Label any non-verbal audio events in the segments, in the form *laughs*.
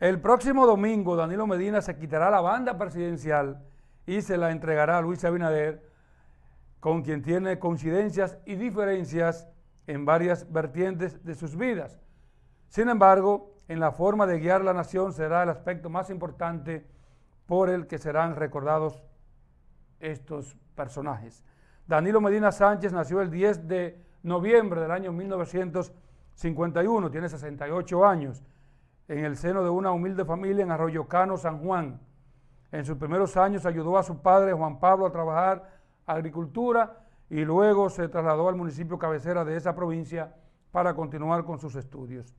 El próximo domingo Danilo Medina se quitará la banda presidencial y se la entregará a Luis Abinader, con quien tiene coincidencias y diferencias en varias vertientes de sus vidas. Sin embargo, en la forma de guiar la nación será el aspecto más importante por el que serán recordados estos personajes. Danilo Medina Sánchez nació el 10 de noviembre del año 1951, tiene 68 años en el seno de una humilde familia en Arroyocano, San Juan. En sus primeros años ayudó a su padre Juan Pablo a trabajar agricultura y luego se trasladó al municipio cabecera de esa provincia para continuar con sus estudios.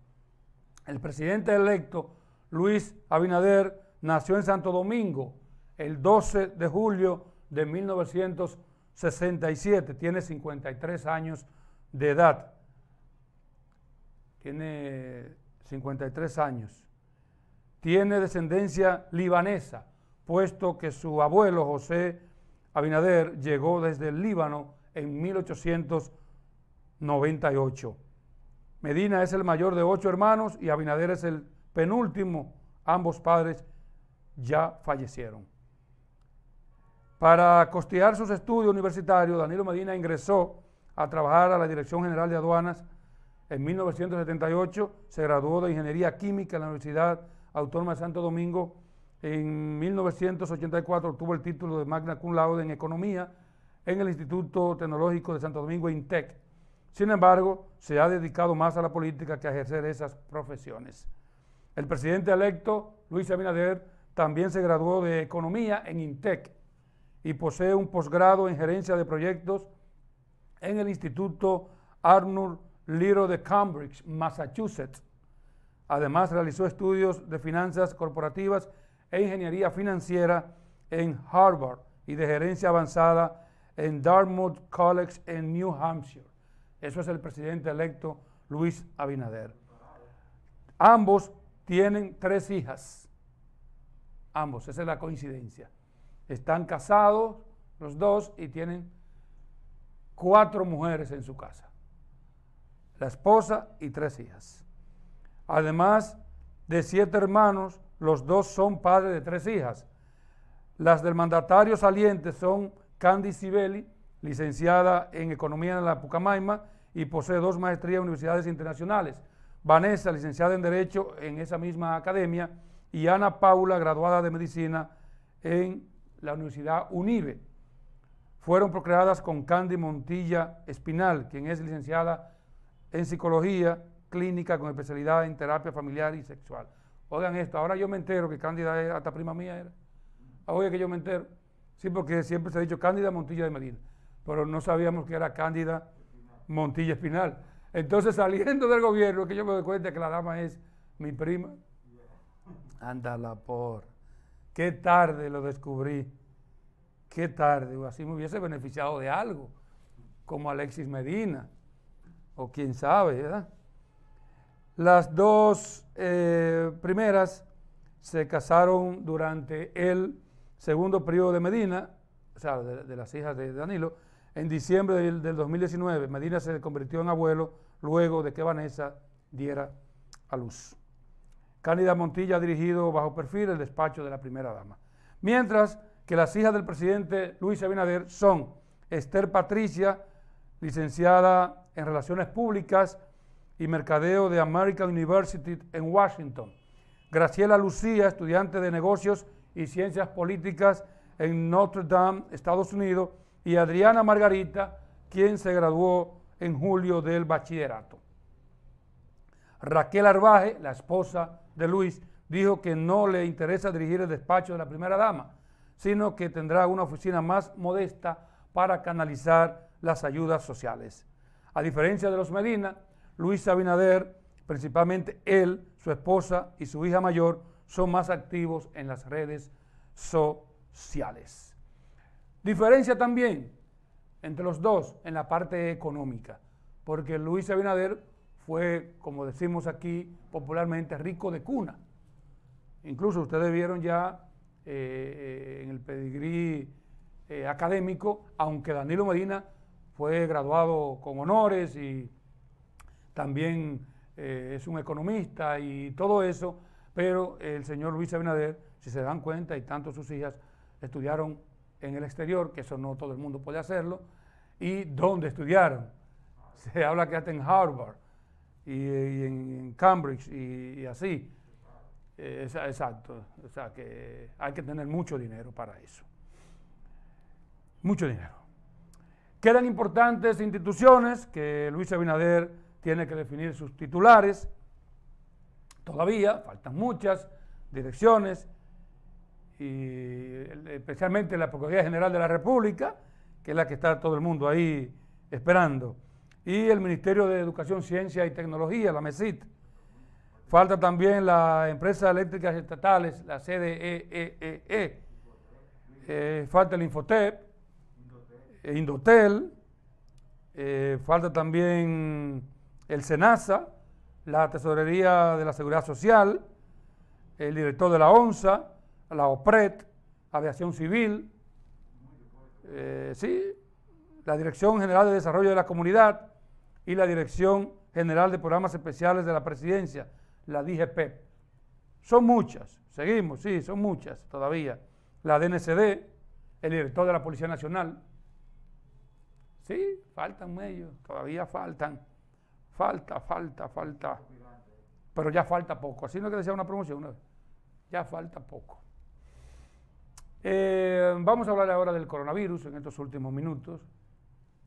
El presidente electo, Luis Abinader, nació en Santo Domingo el 12 de julio de 1967. Tiene 53 años de edad. Tiene 53 años. Tiene descendencia libanesa, puesto que su abuelo José Abinader llegó desde el Líbano en 1898. Medina es el mayor de ocho hermanos y Abinader es el penúltimo. Ambos padres ya fallecieron. Para costear sus estudios universitarios, Danilo Medina ingresó a trabajar a la Dirección General de Aduanas en 1978 se graduó de Ingeniería Química en la Universidad Autónoma de Santo Domingo. En 1984 obtuvo el título de Magna Cum Laude en Economía en el Instituto Tecnológico de Santo Domingo, INTEC. Sin embargo, se ha dedicado más a la política que a ejercer esas profesiones. El presidente electo, Luis Abinader, también se graduó de Economía en INTEC y posee un posgrado en gerencia de proyectos en el Instituto Arnold Little de Cambridge, Massachusetts. Además, realizó estudios de finanzas corporativas e ingeniería financiera en Harvard y de gerencia avanzada en Dartmouth College en New Hampshire. Eso es el presidente electo Luis Abinader. Ambos tienen tres hijas. Ambos, esa es la coincidencia. Están casados los dos y tienen cuatro mujeres en su casa la esposa y tres hijas. Además de siete hermanos, los dos son padres de tres hijas. Las del mandatario saliente son Candy Sibeli, licenciada en Economía en la Pucamaima y posee dos maestrías en universidades internacionales. Vanessa, licenciada en Derecho en esa misma academia, y Ana Paula, graduada de Medicina en la Universidad UNIBE. Fueron procreadas con Candy Montilla Espinal, quien es licenciada en psicología clínica con especialidad en terapia familiar y sexual. Oigan esto, ahora yo me entero que Cándida era, hasta prima mía era. Ahora que yo me entero. Sí, porque siempre se ha dicho Cándida Montilla de Medina, pero no sabíamos que era Cándida Montilla Espinal. Entonces, *laughs* saliendo del gobierno, que yo me doy cuenta que la dama es mi prima. Ándala por. Qué tarde lo descubrí. Qué tarde. Así me hubiese beneficiado de algo, como Alexis Medina o quién sabe, ¿verdad? Las dos eh, primeras se casaron durante el segundo periodo de Medina, o sea, de, las hijas de Danilo, en diciembre del, 2019. Medina se convirtió en abuelo luego de que Vanessa diera a luz. Cándida Montilla ha dirigido bajo perfil el despacho de la primera dama. Mientras que las hijas del presidente Luis Abinader son Esther Patricia, licenciada en Relaciones Públicas y Mercadeo de American University en Washington. Graciela Lucía, estudiante de Negocios y Ciencias Políticas en Notre Dame, Estados Unidos, y Adriana Margarita, quien se graduó en julio del bachillerato. Raquel Arbaje, la esposa de Luis, dijo que no le interesa dirigir el despacho de la primera dama, sino que tendrá una oficina más modesta para canalizar las ayudas sociales. A diferencia de los Medina, Luis Abinader, principalmente él, su esposa y su hija mayor, son más activos en las redes sociales. Diferencia también entre los dos en la parte económica, porque Luis Abinader fue, como decimos aquí popularmente, rico de cuna. Incluso ustedes vieron ya eh, eh, en el pedigrí eh, académico, aunque Danilo Medina fue graduado con honores y también eh, es un economista y todo eso, pero el señor Luis Abinader, si se dan cuenta, y tanto sus hijas estudiaron en el exterior, que eso no todo el mundo puede hacerlo, y dónde estudiaron. *laughs* Se habla que hasta en Harvard y, en, Cambridge y, así. Eh, exacto, o sea que hay que tener mucho dinero para eso. Mucho dinero. Quedan importantes instituciones que Luis Abinader tiene que definir sus titulares. Todavía faltan muchas direcciones, y eh, especialmente la Procuraduría General de la República, que es la que está todo el mundo ahí esperando, y el Ministerio de Educación, Ciencia y Tecnología, la MESIT. Falta también la empresa eléctricas estatales, la CDEEE. E e e. Eh, falta el Infotep, Indotel, eh, falta también el SENASA, la Tesorería de la Seguridad Social, el director de la ONSA, la OPRET, Aviación Civil, eh, la Dirección General de Desarrollo de la Comunidad y la Dirección General de Programas Especiales de la Presidencia, la DGP. Son muchas, seguimos, sí, son muchas todavía. La DNCD, el director de la Policía Nacional, Sí, faltan medios, todavía faltan. Falta, falta, falta. Pero ya falta poco. Así no es que decía una promoción una vez. Ya falta poco. Eh, vamos a hablar ahora del coronavirus en estos últimos minutos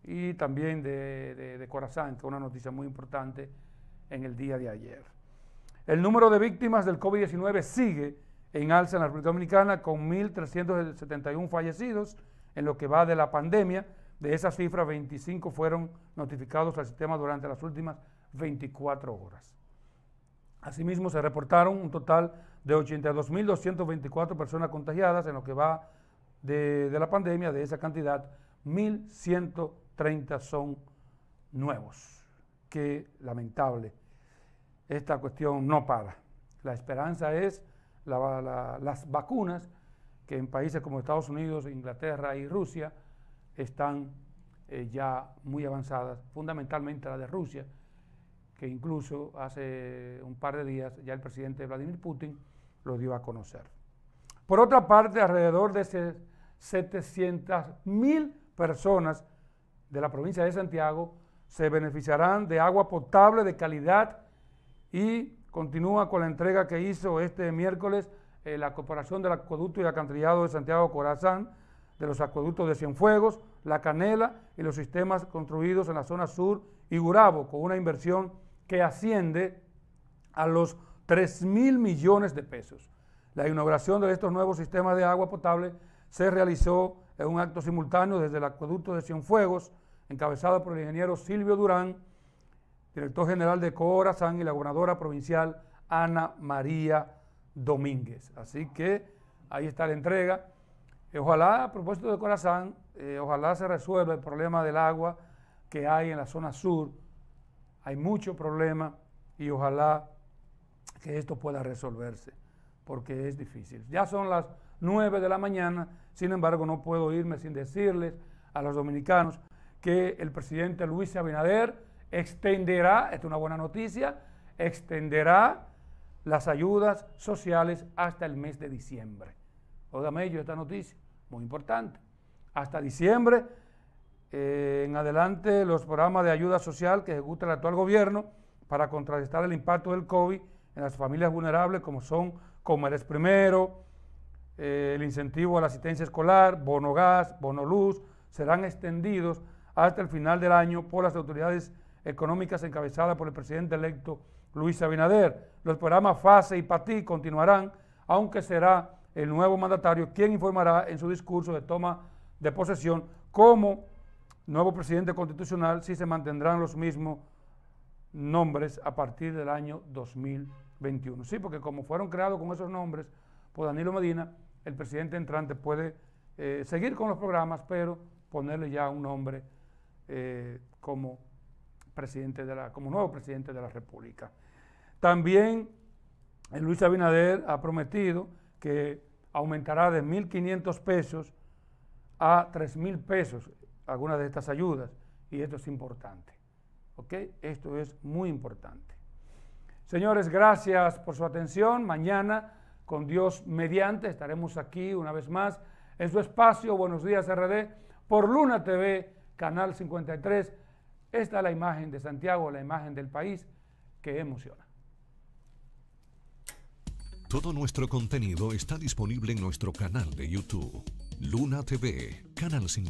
y también de, de Corazán, que es una noticia muy importante en el día de ayer. El número de víctimas del COVID-19 sigue en alza en la República Dominicana con 1.371 fallecidos en lo que va de la pandemia de esa cifra, 25 fueron notificados al sistema durante las últimas 24 horas. Asimismo, se reportaron un total de 82.224 personas contagiadas en lo que va de, la pandemia. De esa cantidad, 1.130 son nuevos. Qué lamentable. Esta cuestión no para. La esperanza es las vacunas que en países como Estados Unidos, Inglaterra y Rusia, están eh, ya muy avanzadas, fundamentalmente la de Rusia, que incluso hace un par de días ya el presidente Vladimir Putin lo dio a conocer. Por otra parte, alrededor de 700 mil personas de la provincia de Santiago se beneficiarán de agua potable de calidad y continúa con la entrega que hizo este miércoles eh, la Corporación del Acueducto y Alcantarillado de Santiago Corazán de los acueductos de Cienfuegos, La Canela y los sistemas construidos en la zona sur y Gurabo, con una inversión que asciende a los 3 mil millones de pesos. La inauguración de estos nuevos sistemas de agua potable se realizó en un acto simultáneo desde el acueducto de Cienfuegos, encabezado por el ingeniero Silvio Durán, director general de Corazán y la gobernadora provincial Ana María Domínguez. Así que ahí está la entrega eh, ojalá, a propósito de Corazán, eh, ojalá se resuelva el problema del agua que hay en la zona sur. Hay mucho problema y ojalá que esto pueda resolverse, porque es difícil. Ya son las 9 de la mañana, sin embargo no puedo irme sin decirles a los dominicanos que el presidente Luis Abinader extenderá, esta es una buena noticia, extenderá las ayudas sociales hasta el mes de diciembre. Óigame yo esta noticia, muy importante. Hasta diciembre eh, en adelante los programas de ayuda social que ejecuta el actual gobierno para contrarrestar el impacto del COVID en las familias vulnerables como son Comeres Primero, eh, el incentivo a la asistencia escolar, bono gas, bono luz, serán extendidos hasta el final del año por las autoridades económicas encabezadas por el presidente electo Luis Abinader. Los programas FASE y PATI continuarán, aunque será el nuevo mandatario, quien informará en su discurso de toma de posesión como nuevo presidente constitucional si se mantendrán los mismos nombres a partir del año 2021. Sí, porque como fueron creados con esos nombres por Danilo Medina, el presidente entrante puede eh, seguir con los programas, pero ponerle ya un nombre eh, como, presidente de la, como nuevo presidente de la República. También eh, Luis Abinader ha prometido que aumentará de 1.500 pesos a 3.000 pesos algunas de estas ayudas y esto es importante. ¿Ok? Esto es muy importante. Señores, gracias por su atención. Mañana, con Dios mediante, estaremos aquí una vez más en su espacio Buenos Días RD por Luna TV, Canal 53. Esta es la imagen de Santiago, la imagen del país que emociona. Todo nuestro contenido está disponible en nuestro canal de YouTube, Luna TV, Canal 50.